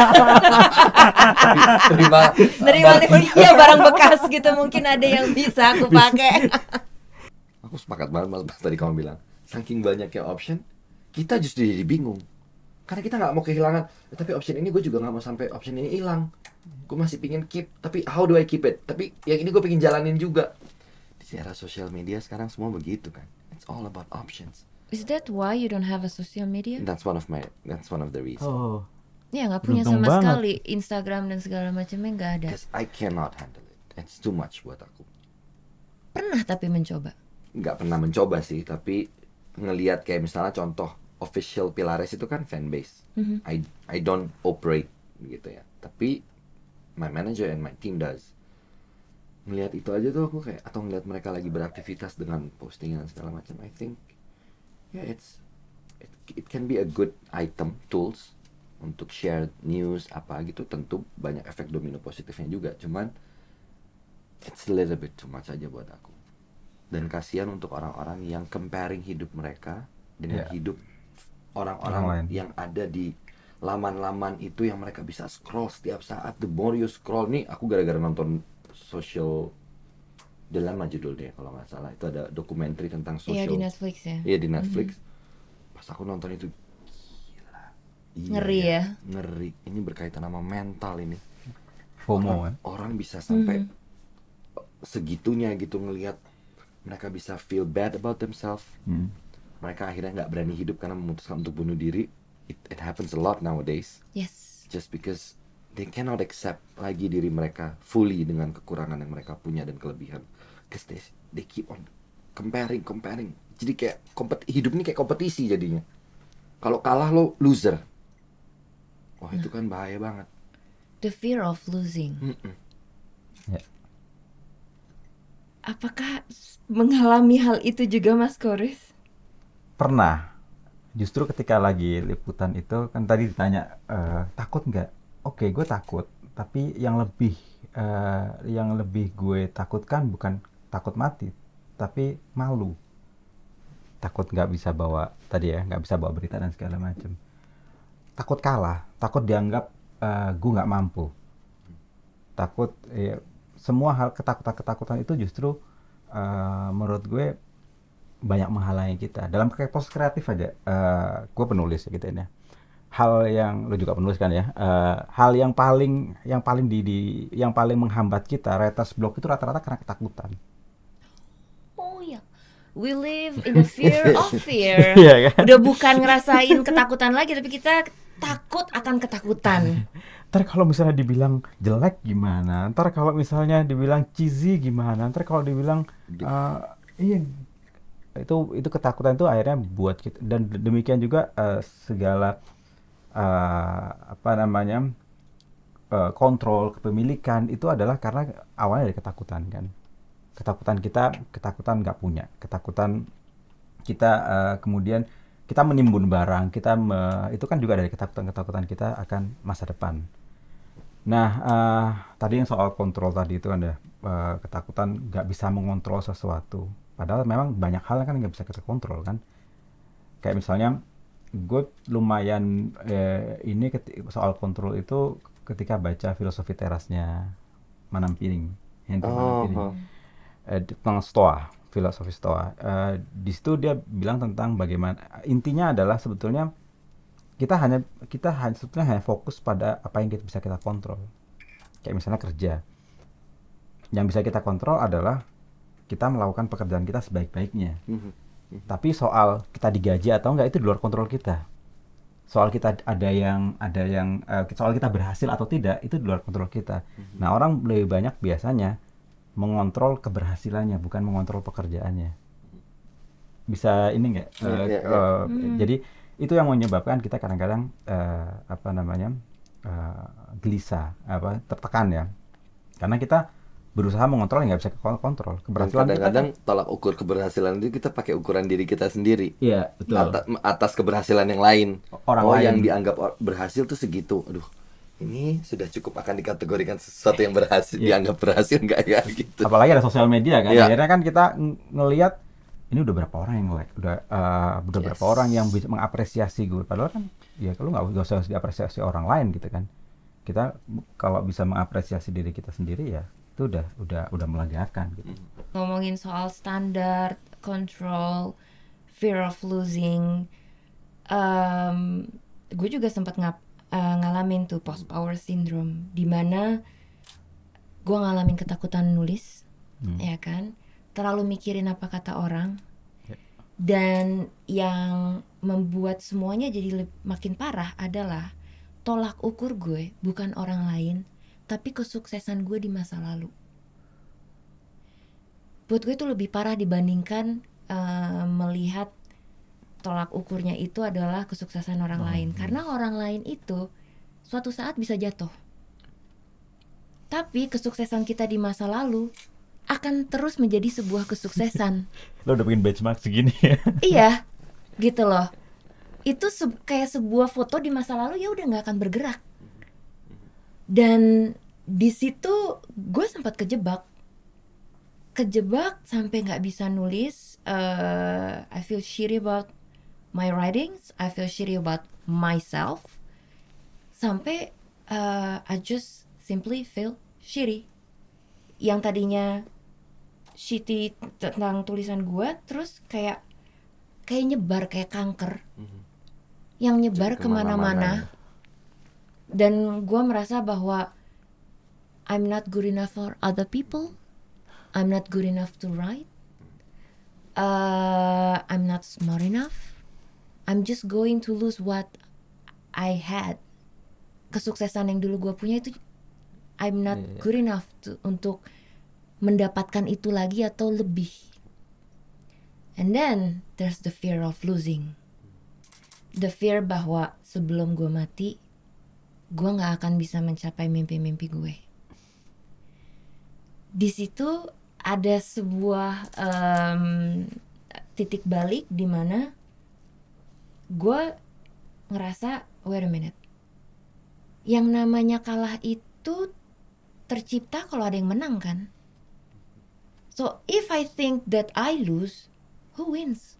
nerima nerima iya barang bekas gitu mungkin ada yang bisa aku pakai aku sepakat banget mas tadi kamu bilang saking banyaknya option kita justru jadi bingung karena kita nggak mau kehilangan eh, tapi option ini gue juga nggak mau sampai option ini hilang gue masih pingin keep tapi how do I keep it tapi yang ini gue pingin jalanin juga di era sosial media sekarang semua begitu kan it's all about options is that why you don't have a social media that's one of my that's one of the reasons oh ya nggak punya sama banget. sekali Instagram dan segala macamnya nggak ada Because I cannot handle it it's too much buat aku pernah tapi mencoba nggak pernah mencoba sih tapi ngelihat kayak misalnya contoh official Pilares itu kan fanbase. Mm-hmm. I I don't operate gitu ya. Tapi my manager and my team does. Melihat itu aja tuh aku kayak atau ngeliat mereka lagi beraktivitas dengan postingan segala macam. I think yeah it's it, it can be a good item tools untuk share news apa gitu tentu banyak efek domino positifnya juga cuman it's a little bit too much aja buat aku dan kasihan untuk orang-orang yang comparing hidup mereka dengan yeah. hidup orang-orang yang ada di laman-laman itu yang mereka bisa scroll setiap saat the more you scroll nih aku gara-gara nonton social dilema judulnya kalau nggak salah itu ada dokumenter tentang social iya di Netflix ya iya di Netflix mm -hmm. pas aku nonton itu gila iya, ngeri iya. ya ngeri ini berkaitan sama mental ini FOMO orang, eh? orang bisa sampai mm -hmm. segitunya gitu ngelihat mereka bisa feel bad about themselves mm -hmm mereka akhirnya nggak berani hidup karena memutuskan untuk bunuh diri it, it happens a lot nowadays yes just because they cannot accept lagi diri mereka fully dengan kekurangan yang mereka punya dan kelebihan because they, they keep on comparing comparing jadi kayak kompet hidup ini kayak kompetisi jadinya kalau kalah lo loser wah nah. itu kan bahaya banget the fear of losing mm -mm. apakah mengalami hal itu juga mas Koris pernah justru ketika lagi liputan itu kan tadi ditanya e, takut nggak oke gue takut tapi yang lebih e, yang lebih gue takutkan bukan takut mati tapi malu takut nggak bisa bawa tadi ya nggak bisa bawa berita dan segala macam takut kalah takut dianggap e, eh, gue nggak mampu takut e, semua hal ketakutan ketakutan itu justru uh, menurut gue banyak menghalangi kita dalam proses kreatif aja uh, eh, gue penulis gitu ini ya. hal yang lo juga penulis kan ya uh, hal yang paling yang paling di, di yang paling menghambat kita retas blok itu rata-rata karena ketakutan oh iya we live in the fear of fear iya, kan? udah bukan ngerasain ketakutan lagi tapi kita takut akan ketakutan ntar kalau misalnya dibilang jelek gimana ntar kalau misalnya dibilang cheesy gimana ntar kalau dibilang uh, iya itu itu ketakutan itu akhirnya buat kita dan demikian juga uh, segala uh, apa namanya eh, kontrol kepemilikan itu adalah karena awalnya dari ketakutan kan ketakutan kita ketakutan nggak punya ketakutan kita uh, kemudian kita menimbun barang kita me, itu kan juga dari ketakutan ketakutan kita akan masa depan nah uh, tadi yang soal kontrol tadi itu ada uh, ketakutan nggak bisa mengontrol sesuatu padahal memang banyak hal kan nggak bisa kita kontrol kan kayak misalnya gue lumayan eh, ini soal kontrol itu ketika baca filosofi terasnya Manam Piring Hendro oh, Manam Piring oh. eh, tentang stoa filosofi stoa eh, di situ dia bilang tentang bagaimana intinya adalah sebetulnya kita hanya kita hanya sebetulnya hanya fokus pada apa yang kita bisa kita kontrol kayak misalnya kerja yang bisa kita kontrol adalah kita melakukan pekerjaan kita sebaik-baiknya. Mhm. Mhm. Tapi soal kita digaji atau enggak itu di luar kontrol kita. Soal kita ada yang ada yang uh, soal kita berhasil atau tidak itu di luar kontrol kita. Mhm. Nah, orang lebih banyak biasanya mengontrol keberhasilannya bukan mengontrol pekerjaannya. Bisa ini enggak? Yeah, iya, uh, iya, iya. eh, Uh, mm. jadi itu yang menyebabkan kita kadang-kadang uh, apa namanya? Uh, gelisah, apa tertekan ya. Karena kita berusaha mengontrol yang nggak bisa kontrol keberhasilan kadang-kadang kan? tolak ukur keberhasilan itu kita pakai ukuran diri kita sendiri iya betul atas, atas keberhasilan yang lain orang oh, lain. yang dianggap berhasil tuh segitu aduh ini sudah cukup akan dikategorikan sesuatu yang berhasil yeah. dianggap berhasil nggak ya gitu apalagi ada sosial media kan yeah. akhirnya kan kita ng ngelihat ini udah berapa orang yang like udah uh, udah yes. berapa orang yang bisa mengapresiasi gue padahal kan ya kalau nggak usah diapresiasi orang lain gitu kan kita kalau bisa mengapresiasi diri kita sendiri ya itu udah udah udah melanggarkan gitu. Ngomongin soal standar, control, fear of losing, um, gue juga sempat ngap uh, ngalamin tuh post power syndrome, di mana gue ngalamin ketakutan nulis, hmm. ya kan, terlalu mikirin apa kata orang, ya. dan yang membuat semuanya jadi makin parah adalah tolak ukur gue bukan orang lain tapi kesuksesan gue di masa lalu buat gue itu lebih parah dibandingkan uh, melihat tolak ukurnya itu adalah kesuksesan orang oh, lain hmm. karena orang lain itu suatu saat bisa jatuh tapi kesuksesan kita di masa lalu akan terus menjadi sebuah kesuksesan lo udah bikin benchmark segini ya iya gitu loh itu se kayak sebuah foto di masa lalu ya udah nggak akan bergerak dan di situ gue sempat kejebak kejebak sampai nggak bisa nulis uh, I feel shitty about my writings I feel shitty about myself sampai uh, I just simply feel shitty yang tadinya shitty tentang tulisan gue terus kayak kayak nyebar kayak kanker mm -hmm. yang nyebar kemana-mana dan gue merasa bahwa I'm not good enough for other people I'm not good enough to write uh, I'm not smart enough I'm just going to lose what I had kesuksesan yang dulu gue punya itu I'm not yeah, iya. good enough to, untuk mendapatkan itu lagi atau lebih and then there's the fear of losing the fear bahwa sebelum gue mati gue nggak akan bisa mencapai mimpi-mimpi gue di situ ada sebuah um, titik balik di mana gue ngerasa wait a minute yang namanya kalah itu tercipta kalau ada yang menang kan so if I think that I lose who wins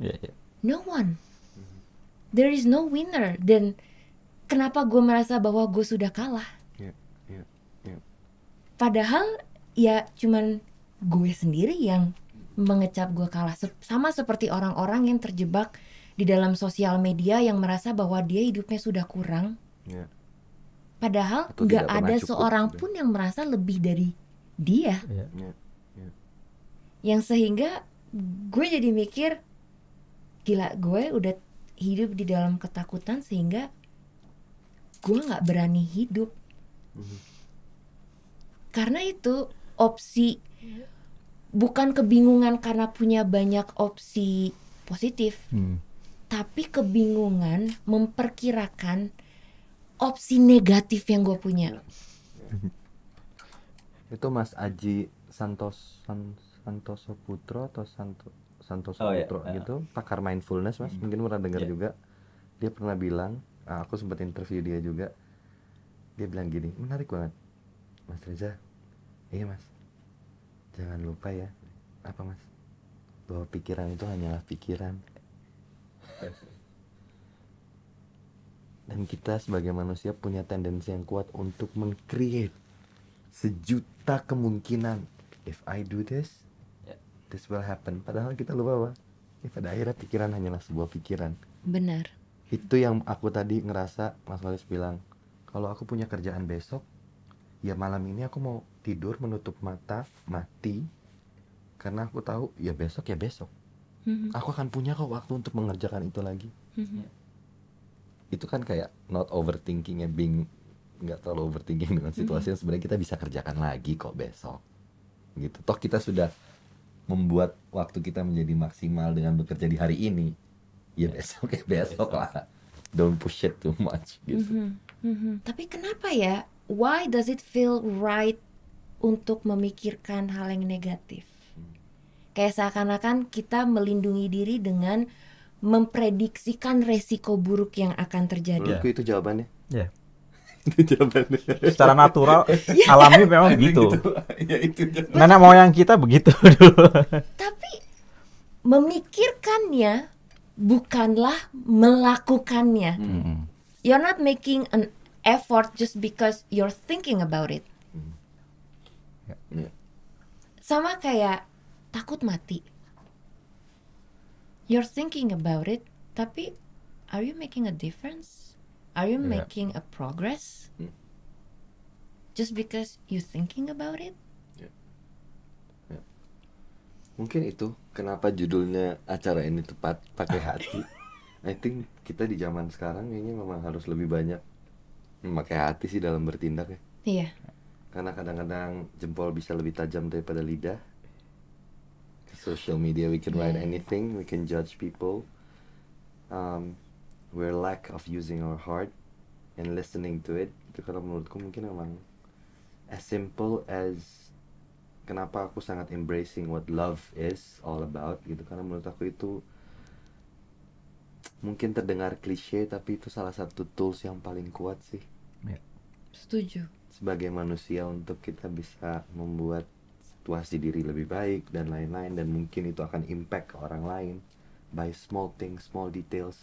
yeah, yeah. no one there is no winner dan kenapa gue merasa bahwa gue sudah kalah yeah, yeah, yeah. padahal ya cuman gue sendiri yang mengecap gue kalah sama seperti orang-orang yang terjebak di dalam sosial media yang merasa bahwa dia hidupnya sudah kurang yeah. padahal nggak ada cukup, seorang gitu. pun yang merasa lebih dari dia Yeah. Yeah. Ya. yang sehingga gue jadi mikir gila gue udah hidup di dalam ketakutan sehingga gue nggak berani hidup mm-hmm. karena itu opsi bukan kebingungan karena punya banyak opsi positif mm. tapi kebingungan memperkirakan opsi negatif yang gue punya itu Mas Aji Santos San, Santoso Putro atau Santo Santoso oh, Putro iya, iya. gitu pakar mindfulness mas hmm. mungkin pernah dengar yeah. juga dia pernah bilang ah, aku sempat interview dia juga dia bilang gini menarik banget mas Reza iya mas jangan lupa ya apa mas bahwa pikiran itu hanyalah pikiran dan kita sebagai manusia punya tendensi yang kuat untuk mengcreate sejuta kemungkinan if I do this this will happen padahal kita lupa bahwa ya pada akhirnya pikiran hanyalah sebuah pikiran benar itu yang aku tadi ngerasa Mas Walis bilang kalau aku punya kerjaan besok ya malam ini aku mau tidur menutup mata mati karena aku tahu ya besok ya besok mm-hmm. aku akan punya kok waktu untuk mengerjakan itu lagi mm-hmm. itu kan kayak not overthinking ya being nggak terlalu overthinking dengan situasi mm-hmm. yang sebenarnya kita bisa kerjakan lagi kok besok gitu toh kita sudah membuat waktu kita menjadi maksimal dengan bekerja di hari ini ya, ya. besok ya besok lah don't push it too much gitu mm -hmm. Mm -hmm. tapi kenapa ya why does it feel right untuk memikirkan hal yang negatif hmm. kayak seakan-akan kita melindungi diri dengan memprediksikan resiko buruk yang akan terjadi. yeah. itu jawabannya. Yeah. Secara natural iya. alami memang begitu. gitu. Ya itu Nenek moyang kita begitu dulu. Tapi memikirkannya bukanlah melakukannya. Hmm. You're not making an effort just because you're thinking about it. Ya. Ya. Sama kayak takut mati. You're thinking about it, tapi are you making a difference? Are you yeah. making a progress? Hmm. Just because you thinking about it? Yeah. Yeah. Mungkin itu kenapa judulnya acara ini tepat pakai hati. I think kita di zaman sekarang ini memang harus lebih banyak memakai hati sih dalam bertindak ya. Iya. Yeah. Karena kadang-kadang jempol bisa lebih tajam daripada lidah. Social media we can yeah. write anything, we can judge people. Um, we're lack of using our heart and listening to it itu kalau menurutku mungkin emang as simple as kenapa aku sangat embracing what love is all about gitu karena menurut aku itu mungkin terdengar klise tapi itu salah satu tools yang paling kuat sih yeah. setuju sebagai manusia untuk kita bisa membuat situasi diri lebih baik dan lain-lain dan mungkin itu akan impact ke orang lain by small things small details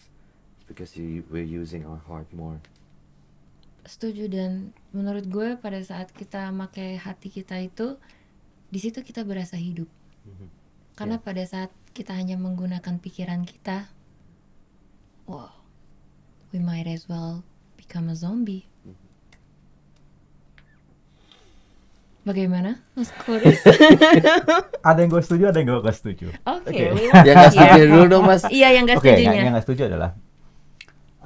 because you we're using our heart more. Setuju dan menurut gue pada saat kita pakai hati kita itu di situ kita berasa hidup. Mm-hmm. Karena yeah. pada saat kita hanya menggunakan pikiran kita, wow, we might as well become a zombie. Mm-hmm. Bagaimana, Mas Kuris? ada yang gue setuju, ada yang gue gak setuju. Oke. Okay, okay. Yang gak setuju dulu dong, ya. Mas. Iya, yang gak okay, setujunya. Yang, yang gak setuju adalah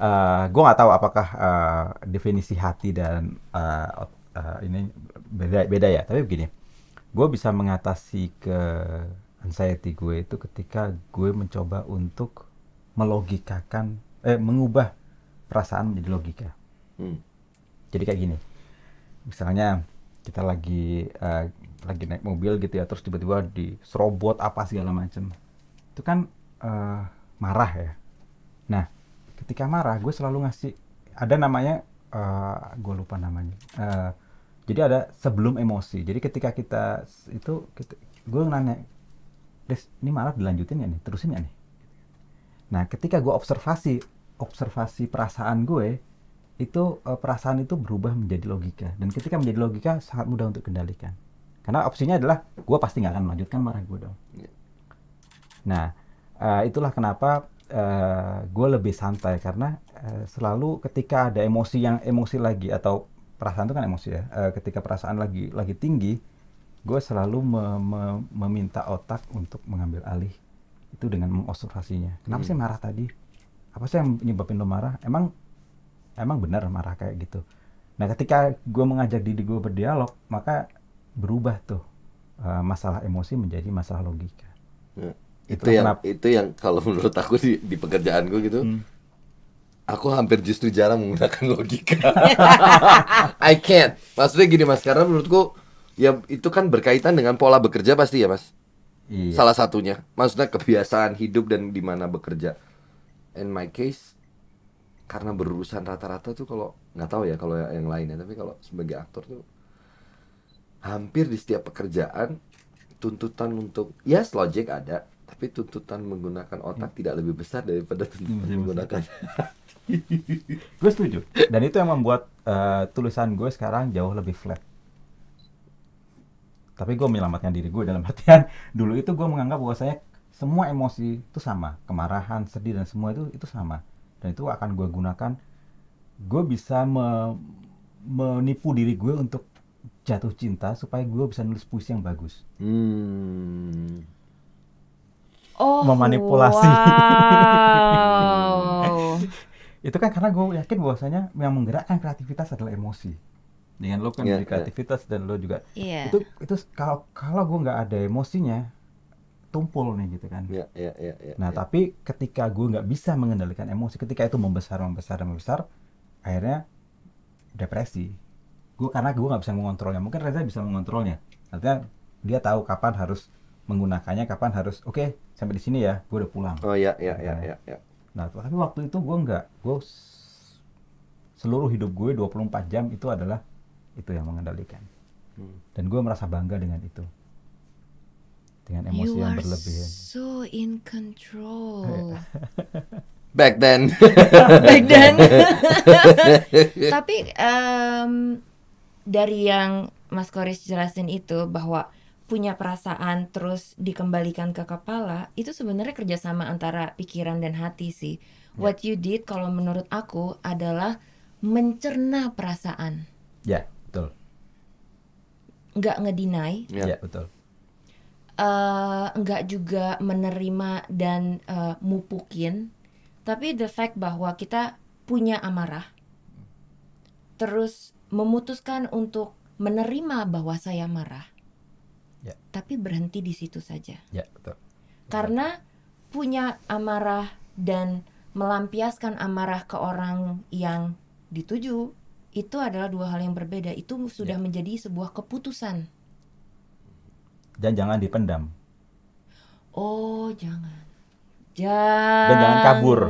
uh, eh, gue nggak tahu apakah uh, definisi hati dan uh, uh, ini beda beda ya tapi begini gue bisa mengatasi ke anxiety gue itu ketika gue mencoba untuk melogikakan eh mengubah perasaan menjadi logika hmm. jadi kayak gini misalnya kita lagi uh, lagi naik mobil gitu ya terus tiba-tiba diserobot apa segala macem itu kan uh, marah ya nah ketika marah gue selalu ngasih ada namanya uh, gue lupa namanya uh, jadi ada sebelum emosi jadi ketika kita itu kita, gue nanya Des, ini marah dilanjutin ya nih terusin ya nih nah ketika gue observasi observasi perasaan gue itu uh, perasaan itu berubah menjadi logika dan ketika menjadi logika sangat mudah untuk kendalikan karena opsinya adalah gue pasti nggak akan melanjutkan marah gue dong iya. nah uh, itulah kenapa uh, eh, gue lebih santai karena uh, selalu ketika ada emosi yang emosi lagi atau perasaan itu kan emosi ya uh, ketika perasaan lagi lagi tinggi gue selalu me me meminta otak untuk mengambil alih itu dengan mengobservasinya kenapa hmm. sih marah tadi apa sih yang menyebabkan lo marah emang emang benar marah kayak gitu nah ketika gue mengajak diri gue berdialog maka berubah tuh uh, masalah emosi menjadi masalah logika hmm itu yang itu yang kalau menurut aku di, di pekerjaanku gitu hmm. aku hampir justru jarang menggunakan logika I can't maksudnya gini mas karena menurutku ya itu kan berkaitan dengan pola bekerja pasti ya mas iya. salah satunya maksudnya kebiasaan hidup dan di mana bekerja in my case karena berurusan rata-rata tuh kalau nggak tahu ya kalau yang lainnya tapi kalau sebagai aktor tuh hampir di setiap pekerjaan tuntutan untuk yes logic ada tapi tuntutan menggunakan otak hmm. tidak lebih besar daripada tuntutan hmm, menggunakan gue setuju dan itu yang membuat uh, tulisan gue sekarang jauh lebih flat tapi gue menyelamatkan diri gue dalam artian dulu itu gue menganggap bahwasanya semua emosi itu sama kemarahan sedih dan semua itu itu sama dan itu akan gue gunakan gue bisa me, menipu diri gue untuk jatuh cinta supaya gue bisa nulis puisi yang bagus hmm oh, memanipulasi. Wow. itu kan karena gue yakin bahwasanya yang menggerakkan kreativitas adalah emosi. Dengan lo kan yeah, iya, iya. kreativitas yeah. dan lo juga yeah. itu itu kalau kalau gue nggak ada emosinya tumpul nih gitu kan. Yeah, yeah, yeah, yeah, nah yeah. tapi ketika gue nggak bisa mengendalikan emosi, ketika itu membesar membesar dan membesar, akhirnya depresi. Gue karena gue nggak bisa mengontrolnya. Mungkin Reza bisa mengontrolnya. Artinya dia tahu kapan harus menggunakannya kapan harus oke okay, sampai di sini ya gue udah pulang oh iya iya nah, iya ya. nah tapi waktu itu gue nggak gue seluruh hidup gue 24 jam itu adalah itu yang mengendalikan hmm. dan gue merasa bangga dengan itu dengan emosi you yang berlebihan so in control back then back then tapi um, dari yang Mas Koris jelasin itu bahwa punya perasaan terus dikembalikan ke kepala itu sebenarnya kerjasama antara pikiran dan hati sih. Yeah. What you did kalau menurut aku adalah mencerna perasaan. Ya, yeah, betul. Nggak ngedinai. Ya, yeah. betul. Uh, nggak juga menerima dan uh, mupukin, tapi the fact bahwa kita punya amarah, terus memutuskan untuk menerima bahwa saya marah ya. tapi berhenti di situ saja. Ya, betul. Karena punya amarah dan melampiaskan amarah ke orang yang dituju itu adalah dua hal yang berbeda. Itu sudah ya. menjadi sebuah keputusan. Dan jangan dipendam. Oh, jangan. Jangan. Dan jangan kabur.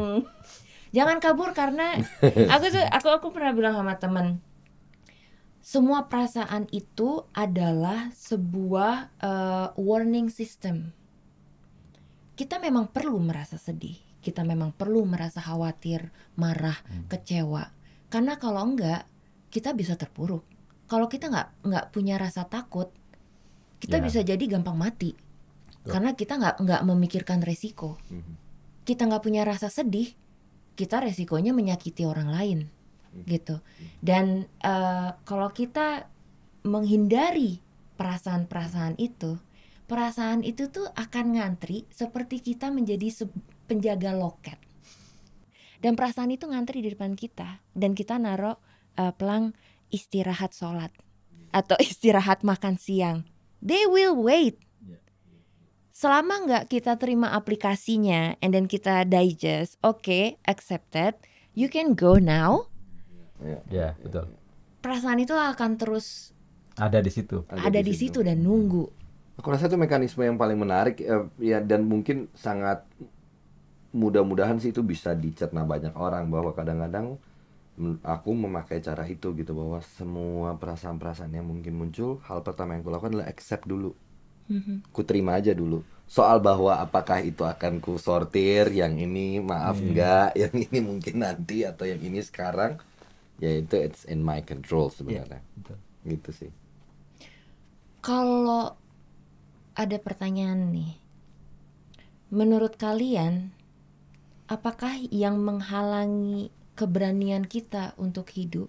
jangan kabur karena aku tuh aku aku pernah bilang sama teman semua perasaan itu adalah sebuah uh, warning system. Kita memang perlu merasa sedih, kita memang perlu merasa khawatir, marah, hmm. kecewa. Karena kalau enggak, kita bisa terpuruk. Kalau kita nggak nggak punya rasa takut, kita yeah. bisa jadi gampang mati. Karena kita nggak nggak memikirkan resiko. Hmm. Kita nggak punya rasa sedih, kita resikonya menyakiti orang lain gitu. Dan uh, kalau kita menghindari perasaan-perasaan itu, perasaan itu tuh akan ngantri seperti kita menjadi penjaga loket. Dan perasaan itu ngantri di depan kita dan kita naruh uh, pelang istirahat sholat atau istirahat makan siang. They will wait. Ya. Selama nggak kita terima aplikasinya and then kita digest, oke, okay, accepted, you can go now ya, ya betul perasaan itu akan terus ada di situ ada, ada di, di situ. dan nunggu aku rasa itu mekanisme yang paling menarik eh, ya dan mungkin sangat mudah-mudahan sih itu bisa dicerna banyak orang bahwa kadang-kadang aku memakai cara itu gitu bahwa semua perasaan-perasaan yang mungkin muncul hal pertama yang kulakukan adalah accept dulu mm-hmm. ku terima aja dulu soal bahwa apakah itu akan ku sortir yang ini maaf hmm. enggak yang ini mungkin nanti atau yang ini sekarang ya itu it's in my control iya, sebenarnya yeah, gitu sih kalau ada pertanyaan nih menurut kalian apakah yang menghalangi keberanian kita untuk hidup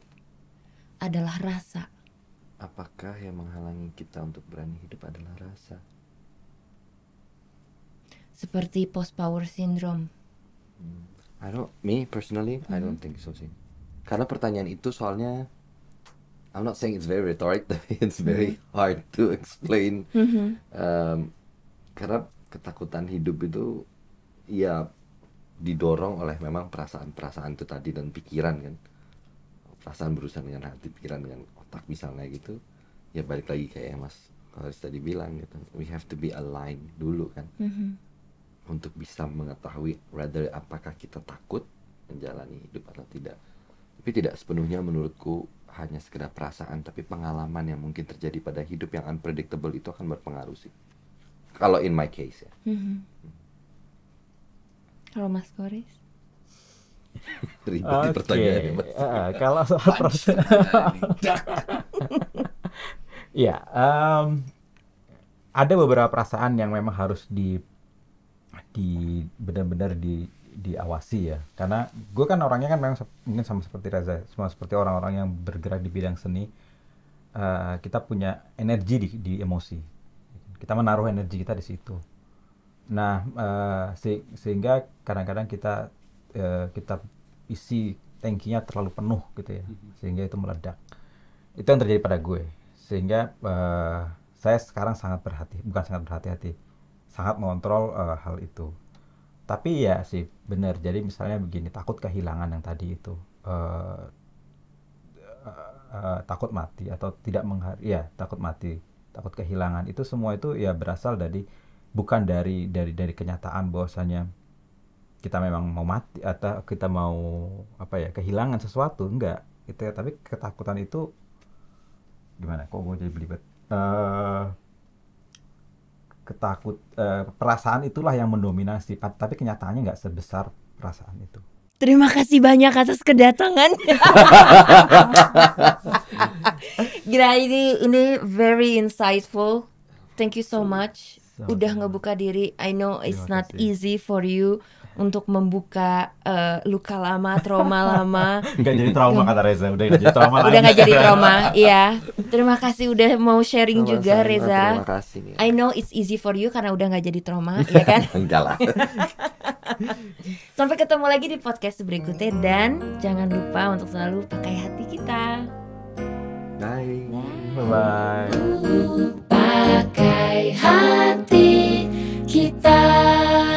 adalah rasa apakah yang menghalangi kita untuk berani hidup adalah rasa seperti post power syndrome hmm. I don't me personally mm -hmm. I don't hmm. think so sih karena pertanyaan itu soalnya I'm not saying it's very rhetoric, tapi it's very mm-hmm. hard to explain. Mm-hmm. Um, karena ketakutan hidup itu ya didorong oleh memang perasaan-perasaan itu tadi dan pikiran kan. Perasaan berusaha dengan hati, pikiran dengan otak misalnya gitu. Ya balik lagi kayak Mas kalau tadi bilang gitu. We have to be aligned dulu kan. Mm-hmm. Untuk bisa mengetahui rather apakah kita takut menjalani hidup atau tidak tapi tidak sepenuhnya menurutku hanya sekedar perasaan, tapi pengalaman yang mungkin terjadi pada hidup yang unpredictable itu akan berpengaruh sih. Kalau in my case ya. Mm -hmm. Kalau Mas Goris? Ribet okay. Mas. Uh, kalau soal proses. ya, um, ada beberapa perasaan yang memang harus di di benar-benar di diawasi ya karena gue kan orangnya kan memang mungkin sama seperti Reza sama seperti orang-orang yang bergerak di bidang seni uh, kita punya energi di, di emosi kita menaruh energi kita di situ nah uh, se sehingga kadang-kadang kita uh, kita isi tankinya terlalu penuh gitu ya mm-hmm. sehingga itu meledak itu yang terjadi pada gue sehingga uh, saya sekarang sangat berhati bukan sangat berhati-hati sangat mengontrol uh, hal itu tapi ya sih benar jadi misalnya begini takut kehilangan yang tadi itu uh, uh, uh, takut mati atau tidak menghar ya takut mati takut kehilangan itu semua itu ya berasal dari bukan dari dari dari kenyataan bahwasanya kita memang mau mati atau kita mau apa ya kehilangan sesuatu enggak itu ya tapi ketakutan itu gimana kok gue jadi belibet uh, ketakut eh, perasaan itulah yang mendominasi tapi kenyataannya nggak sebesar perasaan itu Terima kasih banyak atas kedatangan Gila ini ini very insightful. Thank you so much. Udah ngebuka diri. I know it's not easy for you untuk membuka uh, luka lama, trauma lama. Enggak jadi trauma kata Reza, udah enggak jadi trauma. udah enggak jadi trauma, iya. Terima kasih udah mau sharing terima juga sama, Reza. Terima kasih. I know it's easy for you karena udah enggak jadi trauma, ya kan? Enggak lah. Sampai ketemu lagi di podcast berikutnya dan jangan lupa untuk selalu pakai hati kita. Bye. Bye. Bye. Pakai hati kita.